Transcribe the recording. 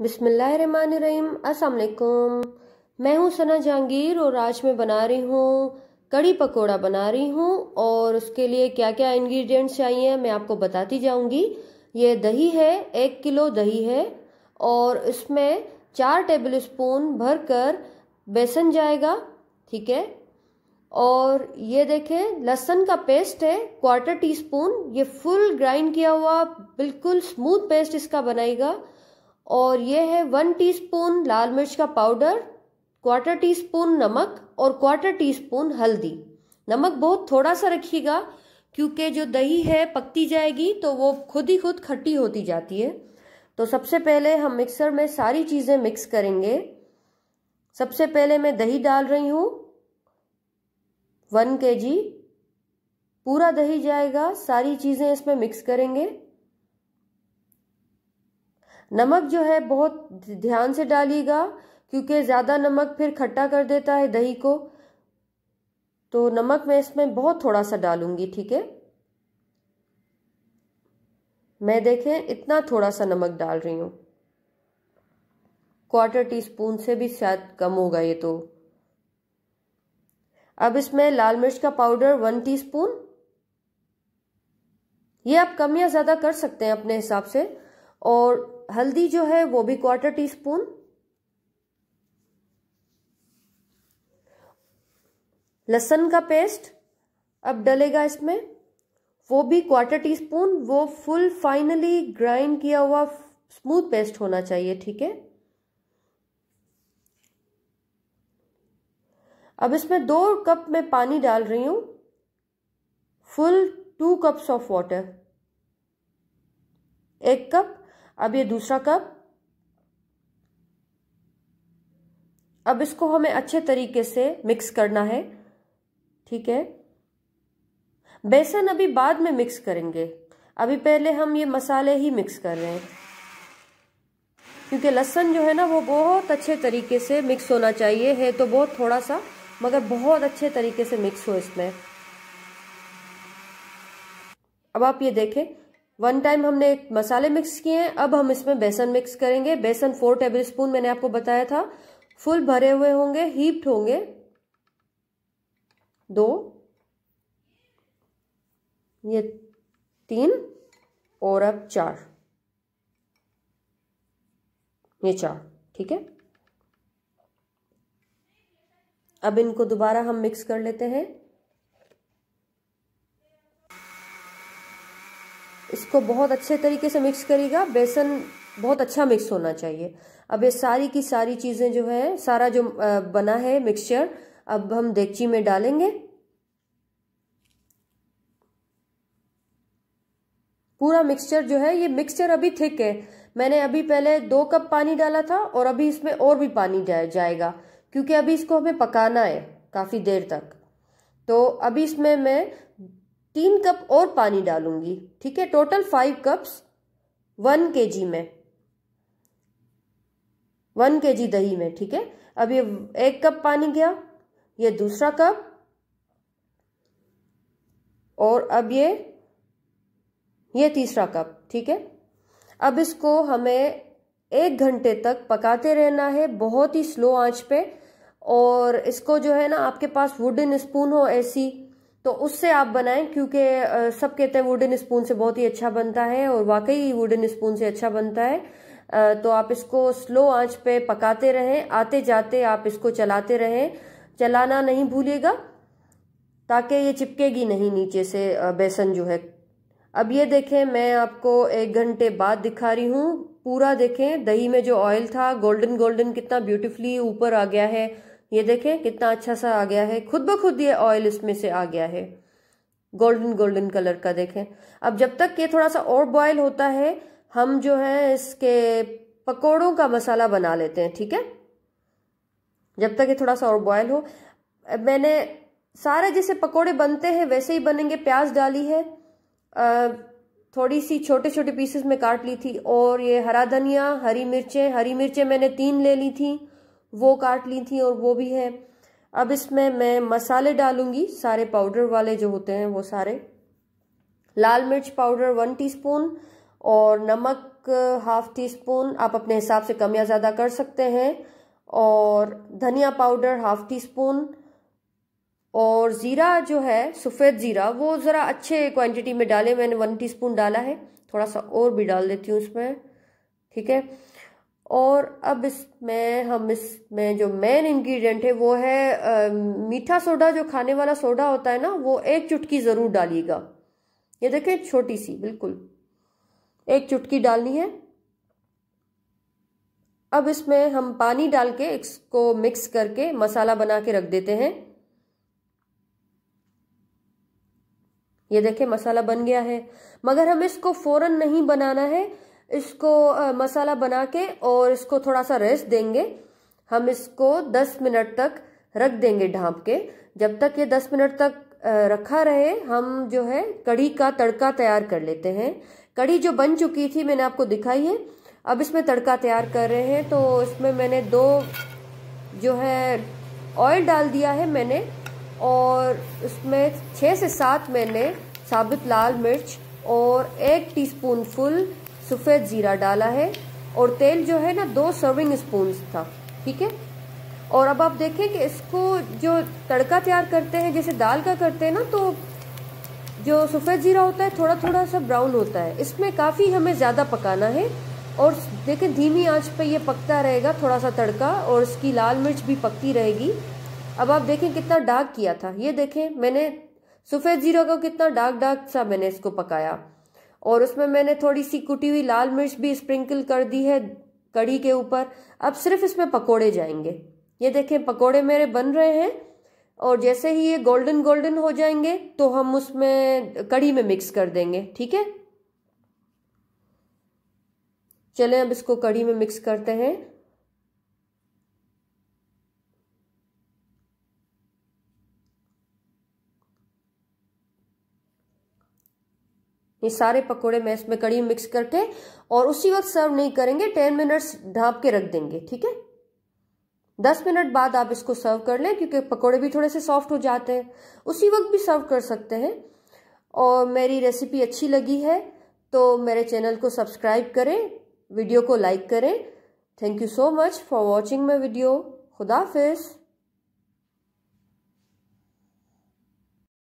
बिसमीम असलकुम मैं हूं सना जहांगीर और आज मैं बना रही हूं कड़ी पकोड़ा बना रही हूं और उसके लिए क्या क्या इंग्रेडिएंट्स चाहिए मैं आपको बताती जाऊंगी ये दही है एक किलो दही है और इसमें चार टेबल स्पून भर कर बेसन जाएगा ठीक है और ये देखें लहसन का पेस्ट है क्वार्टर टी स्पून ये फुल ग्राइंड किया हुआ बिल्कुल स्मूथ पेस्ट इसका बनाएगा और ये है वन टीस्पून लाल मिर्च का पाउडर क्वार्टर टीस्पून नमक और क्वार्टर टीस्पून हल्दी नमक बहुत थोड़ा सा रखिएगा क्योंकि जो दही है पकती जाएगी तो वो खुद ही खुद खट्टी होती जाती है तो सबसे पहले हम मिक्सर में सारी चीज़ें मिक्स करेंगे सबसे पहले मैं दही डाल रही हूँ वन के जी पूरा दही जाएगा सारी चीज़ें इसमें मिक्स करेंगे नमक जो है बहुत ध्यान से डालिएगा क्योंकि ज़्यादा नमक फिर खट्टा कर देता है दही को तो नमक मैं इसमें बहुत थोड़ा सा डालूंगी ठीक है मैं देखें इतना थोड़ा सा नमक डाल रही हूँ क्वार्टर टी स्पून से भी शायद कम होगा ये तो अब इसमें लाल मिर्च का पाउडर वन टीस्पून ये आप कम या ज़्यादा कर सकते हैं अपने हिसाब से और हल्दी जो है वो भी क्वार्टर टी स्पून लहसन का पेस्ट अब डलेगा इसमें वो भी क्वार्टर टी स्पून वो फुल फाइनली ग्राइंड किया हुआ स्मूथ पेस्ट होना चाहिए ठीक है अब इसमें दो कप में पानी डाल रही हूं full two cups of water एक कप अब ये दूसरा कप अब इसको हमें अच्छे तरीके से मिक्स करना है ठीक है बेसन अभी बाद में मिक्स करेंगे अभी पहले हम ये मसाले ही मिक्स कर रहे हैं क्योंकि लहसन जो है ना वो बहुत अच्छे तरीके से मिक्स होना चाहिए है तो बहुत थोड़ा सा मगर बहुत अच्छे तरीके से मिक्स हो इसमें अब आप ये देखें वन टाइम हमने मसाले मिक्स किए हैं अब हम इसमें बेसन मिक्स करेंगे बेसन फोर टेबल स्पून मैंने आपको बताया था फुल भरे हुए होंगे हीप्ड होंगे दो ये तीन और अब चार ये चार ठीक है अब इनको दोबारा हम मिक्स कर लेते हैं इसको बहुत अच्छे तरीके से मिक्स करिएगा बेसन बहुत अच्छा मिक्स होना चाहिए अब ये सारी की सारी चीज़ें जो है सारा जो बना है मिक्सचर अब हम देगची में डालेंगे पूरा मिक्सचर जो है ये मिक्सचर अभी थिक है मैंने अभी पहले दो कप पानी डाला था और अभी इसमें और भी पानी जाएगा क्योंकि अभी इसको हमें पकाना है काफ़ी देर तक तो अभी इसमें मैं तीन कप और पानी डालूंगी ठीक है टोटल फाइव कप्स वन के जी में वन के जी दही में ठीक है अब ये एक कप पानी गया ये दूसरा कप और अब ये ये तीसरा कप ठीक है अब इसको हमें एक घंटे तक पकाते रहना है बहुत ही स्लो आंच पे और इसको जो है ना आपके पास वुडन स्पून हो ऐसी तो उससे आप बनाएं क्योंकि सब कहते हैं वुडन स्पून से बहुत ही अच्छा बनता है और वाकई वुडन स्पून से अच्छा बनता है तो आप इसको स्लो आंच पे पकाते रहें आते जाते आप इसको चलाते रहें चलाना नहीं भूलिएगा ताकि ये चिपकेगी नहीं नीचे से बेसन जो है अब ये देखें मैं आपको एक घंटे बाद दिखा रही हूँ पूरा देखें दही में जो ऑयल था गोल्डन गोल्डन कितना ब्यूटीफुली ऊपर आ गया है ये देखें कितना अच्छा सा आ गया है खुद ब खुद ये ऑयल इसमें से आ गया है गोल्डन गोल्डन कलर का देखें अब जब तक ये थोड़ा सा और बॉयल होता है हम जो है इसके पकोड़ों का मसाला बना लेते हैं ठीक है जब तक ये थोड़ा सा और बॉयल हो मैंने सारे जैसे पकोड़े बनते हैं वैसे ही बनेंगे प्याज डाली है थोड़ी सी छोटे छोटे पीसेस में काट ली थी और ये हरा धनिया हरी मिर्चें हरी मिर्चें मैंने तीन ले ली थी वो काट ली थी और वो भी है अब इसमें मैं मसाले डालूंगी सारे पाउडर वाले जो होते हैं वो सारे लाल मिर्च पाउडर वन टीस्पून और नमक हाफ टी स्पून आप अपने हिसाब से कम या ज़्यादा कर सकते हैं और धनिया पाउडर हाफ टी स्पून और ज़ीरा जो है सफ़ेद ज़ीरा वो ज़रा अच्छे क्वांटिटी में डाले मैंने वन टीस्पून डाला है थोड़ा सा और भी डाल देती हूँ उसमें ठीक है और अब इसमें हम इसमें जो मेन इंग्रेडिएंट है वो है आ, मीठा सोडा जो खाने वाला सोडा होता है ना वो एक चुटकी ज़रूर डालिएगा ये देखें छोटी सी बिल्कुल एक चुटकी डालनी है अब इसमें हम पानी डाल के इसको मिक्स करके मसाला बना के रख देते हैं ये देखें मसाला बन गया है मगर हमें इसको फौरन नहीं बनाना है इसको मसाला बना के और इसको थोड़ा सा रेस्ट देंगे हम इसको 10 मिनट तक रख देंगे ढांप के जब तक ये 10 मिनट तक रखा रहे हम जो है कड़ी का तड़का तैयार कर लेते हैं कड़ी जो बन चुकी थी मैंने आपको दिखाई है अब इसमें तड़का तैयार कर रहे हैं तो इसमें मैंने दो जो है ऑयल डाल दिया है मैंने और इसमें छः से सात मैंने साबुत लाल मिर्च और एक टीस्पूनफुल फुल सफ़ेद ज़ीरा डाला है और तेल जो है ना दो सर्विंग स्पून था ठीक है और अब आप देखें कि इसको जो तड़का तैयार करते हैं जैसे दाल का करते हैं ना तो जो सफ़ेद ज़ीरा होता है थोड़ा थोड़ा सा ब्राउन होता है इसमें काफ़ी हमें ज़्यादा पकाना है और देखें धीमी आंच पे ये पकता रहेगा थोड़ा सा तड़का और इसकी लाल मिर्च भी पकती रहेगी अब आप देखें कितना डार्क किया था ये देखें मैंने सफ़ेद ज़ीरा का कितना डार्क डार्क सा मैंने इसको पकाया और उसमें मैंने थोड़ी सी कुटी हुई लाल मिर्च भी स्प्रिंकल कर दी है कड़ी के ऊपर अब सिर्फ इसमें पकोड़े जाएंगे ये देखें पकोड़े मेरे बन रहे हैं और जैसे ही ये गोल्डन गोल्डन हो जाएंगे तो हम उसमें कड़ी में मिक्स कर देंगे ठीक है चलें अब इसको कड़ी में मिक्स करते हैं ये सारे पकोड़े मैं इसमें कड़ी मिक्स करके और उसी वक्त सर्व नहीं करेंगे टेन मिनट्स ढांप के रख देंगे ठीक है दस मिनट बाद आप इसको सर्व कर लें क्योंकि पकोड़े भी थोड़े से सॉफ्ट हो जाते हैं उसी वक्त भी सर्व कर सकते हैं और मेरी रेसिपी अच्छी लगी है तो मेरे चैनल को सब्सक्राइब करें वीडियो को लाइक करें thank you so much for watching my video खुदाफिज